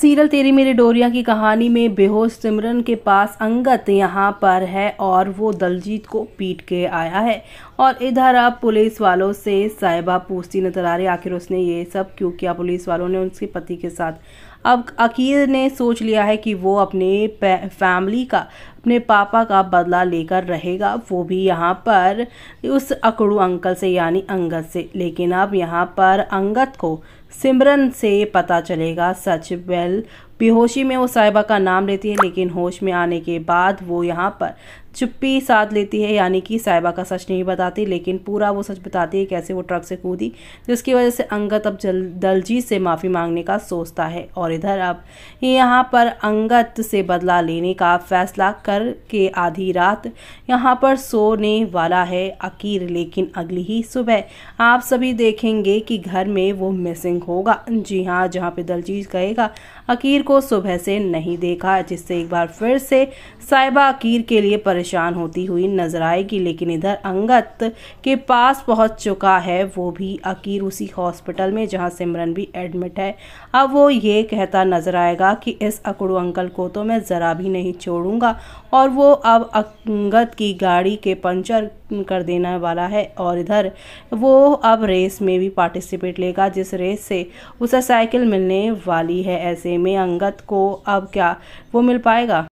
serial तेरी मेरे डोरिया की कहानी में बेहोश सिमरन के पास अंगत यहाँ पर है और वो दलजीत को पीट के आया है और इधर अब पुलिस वालों से साहिबा पूछती नजर आ रही आखिर उसने ये सब क्यों किया पुलिस वालों ने उसके पति के साथ अब अकील ने सोच लिया है कि वो अपने फैमिली का अपने पापा का बदला लेकर रहेगा वो भी यहाँ पर उस अकड़ू अंकल से यानी अंगद से लेकिन अब यहाँ पर अंगद को सिमरन से पता चलेगा सच वेल बेहोशी में वो साहिबा का नाम लेती है लेकिन होश में आने के बाद वो यहाँ पर चुप्पी साथ लेती है यानी कि साहिबा का सच नहीं बताती लेकिन पूरा वो सच बताती है कैसे वो ट्रक से कूदी जिसकी वजह से अंगत अब जल दलजीत से माफ़ी मांगने का सोचता है और इधर अब यहाँ पर अंगत से बदला लेने का फैसला कर के आधी रात यहाँ पर सोने वाला है अकीर लेकिन अगली ही सुबह आप सभी देखेंगे कि घर में वो मिसिंग होगा जी हाँ जहाँ पर दलजीत कहेगा अकीर को सुबह से नहीं देखा जिससे एक बार फिर से साहिबा अकीर के लिए परेशान होती हुई नजर आएगी लेकिन इधर अंगत के पास पहुंच चुका है वो भी अकीर उसी हॉस्पिटल में जहां सिमरन भी एडमिट है अब वो ये कहता नजर आएगा कि इस अकड़ू अंकल को तो मैं ज़रा भी नहीं छोड़ूंगा और वो अब अंगत की गाड़ी के पंचर कर देने वाला है और इधर वो अब रेस में भी पार्टिसिपेट लेगा जिस रेस से उसे साइकिल मिलने वाली है ऐसे में अंगत को अब क्या वो मिल पाएगा